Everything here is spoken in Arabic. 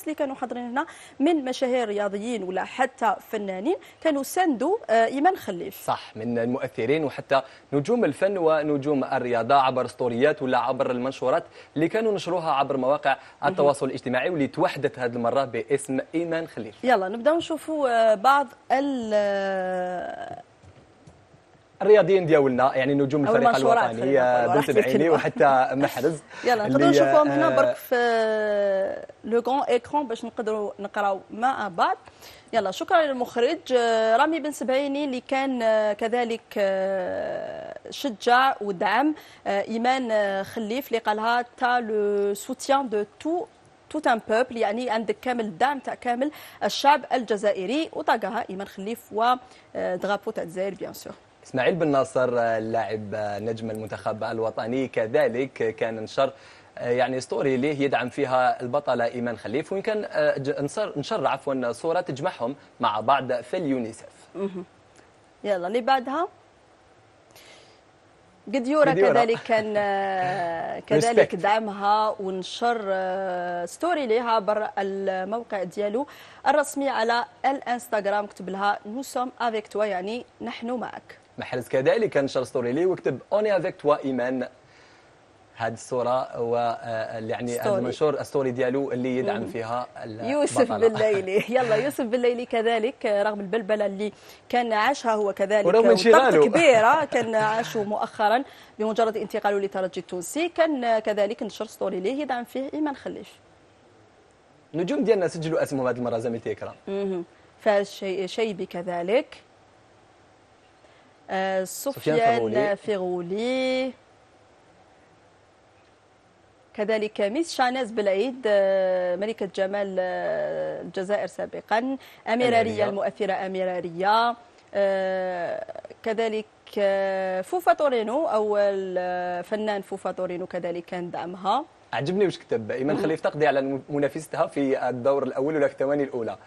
الناس اللي كانوا حاضرين هنا من مشاهير رياضيين ولا حتى فنانين كانوا ساندوا آه، ايمان خليف صح من المؤثرين وحتى نجوم الفن ونجوم الرياضه عبر ستوريات ولا عبر المنشورات اللي كانوا نشروها عبر مواقع التواصل الاجتماعي واللي توحدت هذه المره باسم ايمان خليف يلا نبداو نشوفوا آه، بعض ال آه، الرياضيين دياولنا يعني نجوم الفريق الوطني هي آه، بنت بعيني وحتى محرز يلا نقدروا نشوفوهم هنا آه، برك في لو كون ايكرون باش نقدروا نقراو مع بعض يلا شكرا للمخرج آه، رامي بن سبعيني اللي كان كذلك شجع ودعم ايمان خليف اللي قالها تا لو سوتيان دو تو توت ان بوبل يعني عندك كامل الدعم تاع كامل الشعب الجزائري وطاقها ايمان خليف ودرابو تاع الجزائر بيان سور إسماعيل بن ناصر آه، اللاعب آه، نجم المنتخب الوطني كذلك كان نشر آه، يعني ستوري ليه يدعم فيها البطله ايمان خليف وان كان نشر عفوا صوره تجمعهم مع بعض في اليونيسف. يلا اللي بعدها جديورة, جديورة كذلك كان آه، كذلك دعمها ونشر ستوري آه، ليها عبر الموقع ديالو الرسمي على الانستغرام كتب لها نو سوم افيك توا يعني نحن معك محرز كذلك نشر ستوري لي وكتب اوني افيك توا ايمان هذه الصوره و آه، يعني هذا المنشور الستوري ديالو اللي يدعم فيها يوسف بالليلي يلا يوسف بالليلي كذلك آه، رغم البلبله اللي كان عاشها هو كذلك ورغم انشغاله كبيره آه، كان عاشه مؤخرا بمجرد انتقاله لترجي التونسي كان كذلك نشر ستوري ليه يدعم فيه ايمان خليف نجوم ديالنا سجلوا اسمهم هذه المره زميلتي فشي شيبي كذلك آه سفيان فيغولي كذلك ميس شاناز بالعيد آه، ملكة جمال آه، الجزائر سابقا أميرارية المؤثرة أميرارية آه، كذلك فوفا تورينو أو الفنان فوفا تورينو كذلك كان دعمها عجبني واش كتب ايمان خليف تقضي على منافستها في الدور الاول ولا الثواني الاولى